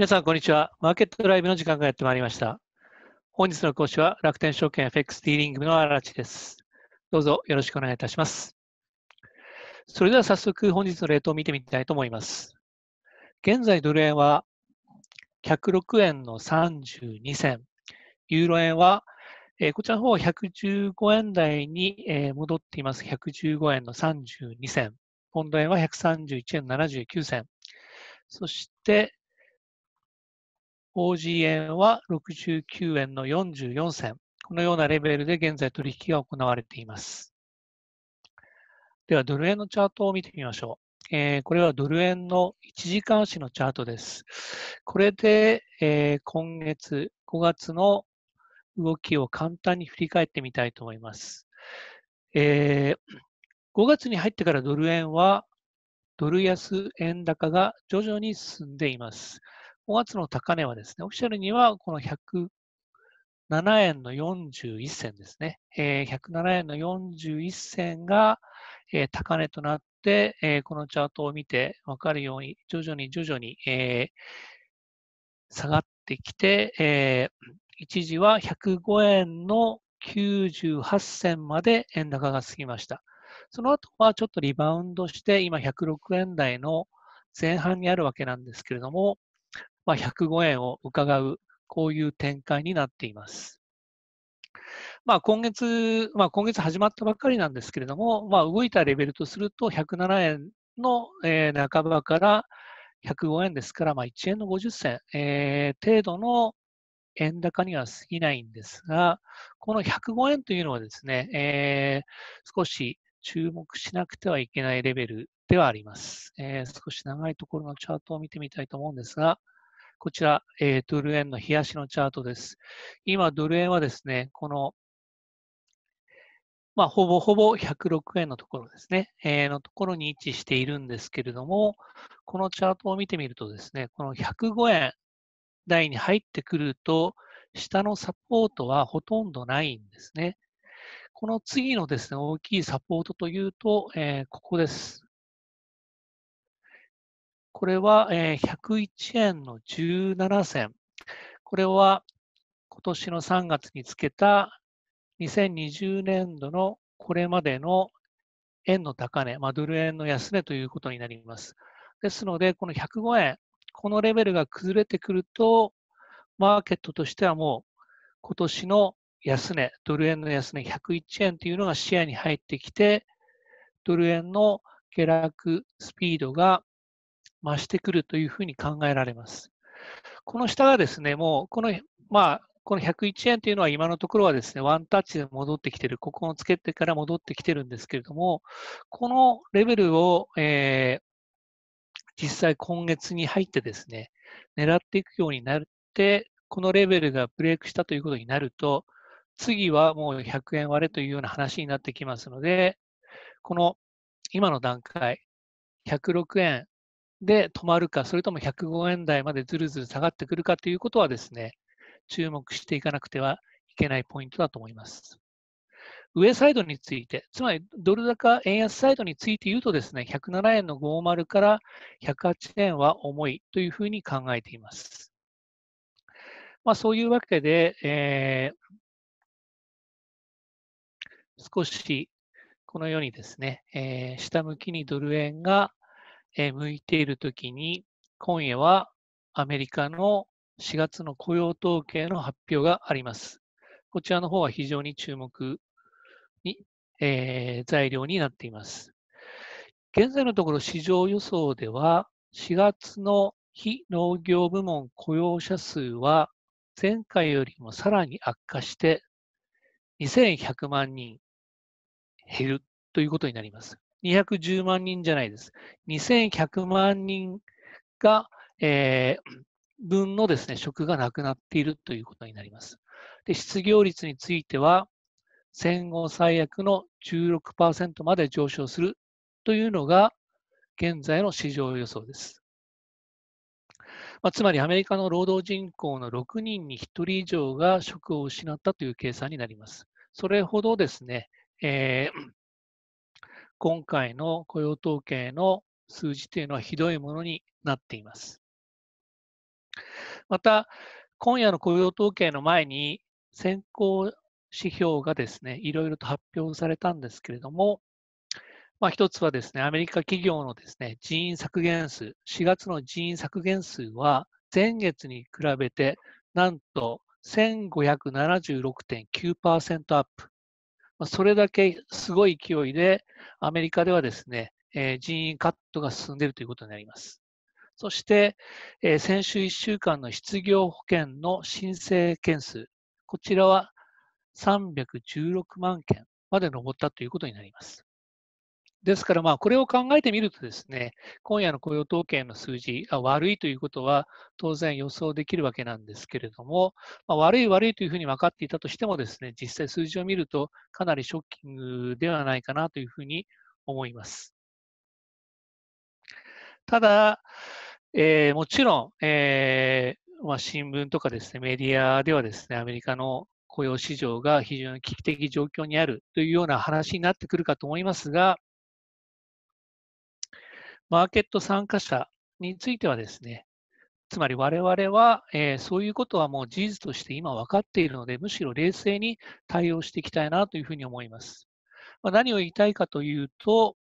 皆さん、こんにちは。マーケットライブの時間がやってまいりました。本日の講師は楽天証券 FX ディーリングの荒地です。どうぞよろしくお願いいたします。それでは早速本日のレートを見てみたいと思います。現在ドル円は106円の32銭。ユーロ円は、えこちらの方は115円台に、え戻っています。115円の32銭。ポンド円は131円79銭。そして、OG 円は69円の44銭。このようなレベルで現在取引が行われています。では、ドル円のチャートを見てみましょう。えー、これはドル円の1時間足のチャートです。これで、えー、今月5月の動きを簡単に振り返ってみたいと思います。えー、5月に入ってからドル円はドル安円高が徐々に進んでいます。5月の高値はですね、オフィシャルにはこの107円の41銭ですね。えー、107円の41銭が、えー、高値となって、えー、このチャートを見てわかるように、徐々に徐々に、えー、下がってきて、えー、一時は105円の98銭まで円高が過ぎました。その後はちょっとリバウンドして、今106円台の前半にあるわけなんですけれども、まあ、105円を伺う、こういう展開になっています。まあ、今月、まあ、今月始まったばっかりなんですけれども、まあ、動いたレベルとすると107円の、えー、半ばから105円ですから、まあ、1円の50銭、えー、程度の円高には過ぎないんですが、この105円というのはですね、えー、少し注目しなくてはいけないレベルではあります、えー、少し長いところのチャートを見てみたいと思うんですが、こちら、えー、ドル円の冷やしのチャートです。今、ドル円はですね、この、まあ、ほぼほぼ106円のところですね、えー、のところに位置しているんですけれども、このチャートを見てみるとですね、この105円台に入ってくると、下のサポートはほとんどないんですね。この次のですね、大きいサポートというと、えー、ここです。これは、えー、101円の17銭。これは今年の3月につけた2020年度のこれまでの円の高値、まあ、ドル円の安値ということになります。ですので、この105円、このレベルが崩れてくると、マーケットとしてはもう今年の安値、ドル円の安値101円というのが視野に入ってきて、ドル円の下落スピードが増してくるというふうに考えられます。この下がですね、もうこの、まあ、この101円というのは今のところはですね、ワンタッチで戻ってきてる、ここをつけてから戻ってきてるんですけれども、このレベルを、えー、実際今月に入ってですね、狙っていくようになって、このレベルがブレイクしたということになると、次はもう100円割れというような話になってきますので、この今の段階、106円で止まるか、それとも105円台までずるずる下がってくるかということはですね、注目していかなくてはいけないポイントだと思います。上サイドについて、つまりドル高円安サイドについて言うとですね、107円の50から108円は重いというふうに考えています。まあ、そういうわけで、えー、少しこのようにですね、えー、下向きにドル円がえ向いているときに、今夜はアメリカの4月の雇用統計の発表があります。こちらの方は非常に注目に、えー、材料になっています。現在のところ市場予想では、4月の非農業部門雇用者数は前回よりもさらに悪化して2100万人減るということになります。210万人じゃないです。2100万人が、えー、分のですね、職がなくなっているということになります。で、失業率については、戦後最悪の16%まで上昇するというのが、現在の市場予想です。まあ、つまりアメリカの労働人口の6人に1人以上が職を失ったという計算になります。それほどですね、えー、今回の雇用統計の数字というのはひどいものになっています。また、今夜の雇用統計の前に先行指標がですね、いろいろと発表されたんですけれども、まあ、一つはですね、アメリカ企業のですね、人員削減数、4月の人員削減数は、前月に比べて、なんと1576.9%アップ。それだけすごい勢いで、アメリカではですね、人員カットが進んでいるということになります。そして、先週1週間の失業保険の申請件数、こちらは316万件まで上ったということになります。ですから、まあ、これを考えてみるとですね、今夜の雇用統計の数字が悪いということは当然予想できるわけなんですけれども、まあ、悪い悪いというふうに分かっていたとしてもですね、実際数字を見るとかなりショッキングではないかなというふうに思います。ただ、えー、もちろん、えー、まあ、新聞とかですね、メディアではですね、アメリカの雇用市場が非常に危機的状況にあるというような話になってくるかと思いますが、マーケット参加者についてはですね、つまり我々は、えー、そういうことはもう事実として今分かっているので、むしろ冷静に対応していきたいなというふうに思います。まあ、何を言いたいかというと、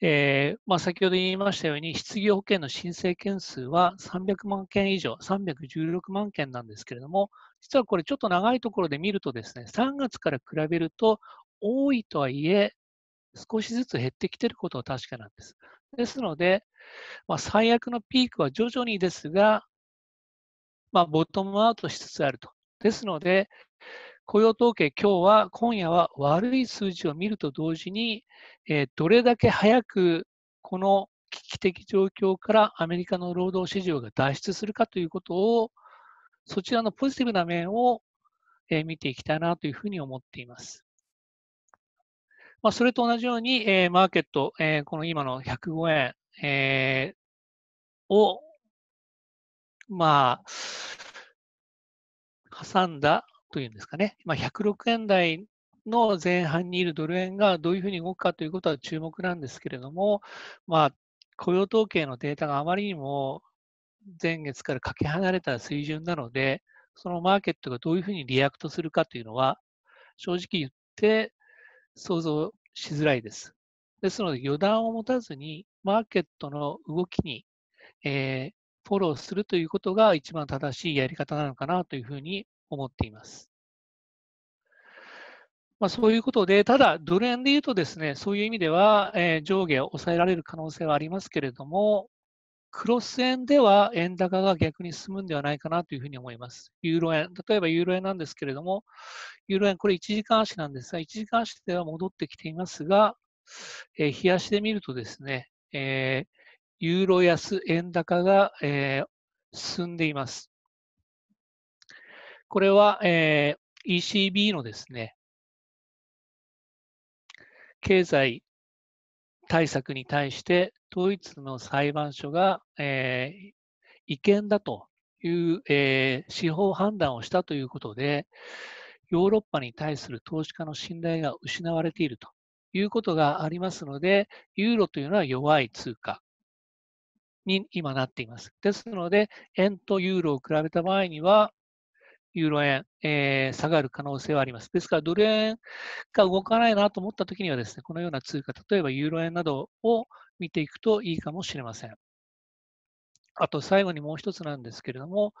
えー、まあ、先ほど言いましたように、失業保険の申請件数は300万件以上、316万件なんですけれども、実はこれちょっと長いところで見るとですね、3月から比べると多いとはいえ、少しずつ減ってきてることは確かなんです。ですので、まあ、最悪のピークは徐々にですが、まあ、ボトムアウトしつつあると。ですので、雇用統計、今日は、今夜は悪い数字を見ると同時に、えー、どれだけ早くこの危機的状況からアメリカの労働市場が脱出するかということを、そちらのポジティブな面を、えー、見ていきたいなというふうに思っています。まあ、それと同じように、えー、マーケット、えー、この今の105円、えー、を、まあ、挟んだというんですかね、まあ、106円台の前半にいるドル円がどういうふうに動くかということは注目なんですけれども、まあ、雇用統計のデータがあまりにも前月からかけ離れた水準なので、そのマーケットがどういうふうにリアクトするかというのは、正直言って、想像しづらいです。ですので、予断を持たずに、マーケットの動きに、えー、フォローするということが一番正しいやり方なのかなというふうに思っています。まあ、そういうことで、ただ、ドル円で言うとですね、そういう意味では、えー、上下を抑えられる可能性はありますけれども、クロス円では円高が逆に進むんではないかなというふうに思います。ユーロ円、例えばユーロ円なんですけれども、ユーロ円、これ1時間足なんですが、1時間足では戻ってきていますが、えー、日足で見るとですね、えー、ユーロ安円高が、えー、進んでいます。これは、えー、ECB のですね、経済対策に対してドイツの裁判所が、えー、違憲だという、えー、司法判断をしたということで、ヨーロッパに対する投資家の信頼が失われているということがありますので、ユーロというのは弱い通貨に今なっています。ですので、円とユーロを比べた場合には、ユーロ円、えー、下がる可能性はあります。ですから、ドル円が動かないなと思ったときにはですね、このような通貨、例えばユーロ円などを見ていくといいかもしれません。あと、最後にもう一つなんですけれども、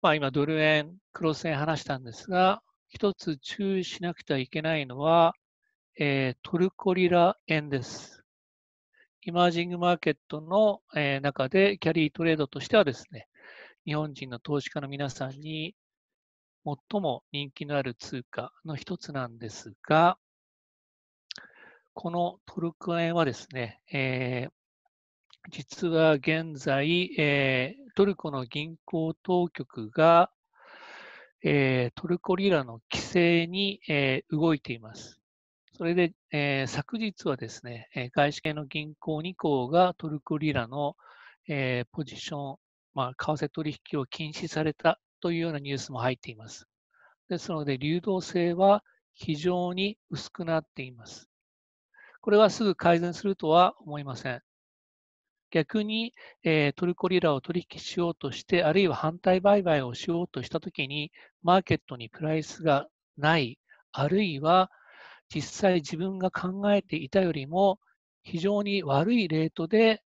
まあ、今、ドル円、クロス円話したんですが、一つ注意しなくてはいけないのは、えー、トルコリラ円です。イマージングマーケットの、えー、中でキャリートレードとしてはですね、日本人の投資家の皆さんに最も人気のある通貨の一つなんですが、このトルク円はですね、えー、実は現在、えー、トルコの銀行当局が、えー、トルコリラの規制に、えー、動いています。それで、えー、昨日はですね、え外資系の銀行2行がトルコリラの、えー、ポジション、まあ、為替取引を禁止されたというようなニュースも入っています。ですので、流動性は非常に薄くなっています。これはすぐ改善するとは思いません。逆に、えトルコリラを取引しようとして、あるいは反対売買をしようとしたときに、マーケットにプライスがない、あるいは実際自分が考えていたよりも非常に悪いレートで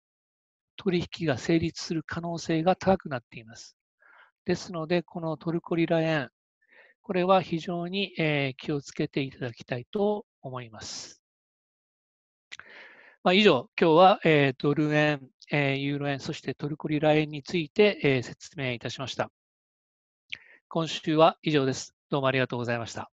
取引が成立する可能性が高くなっています。ですので、このトルコリラ円、これは非常に、え気をつけていただきたいと思います。まあ、以上、今日は、えドル円、えユーロ円、そしてトルコリラ円について、え説明いたしました。今週は以上です。どうもありがとうございました。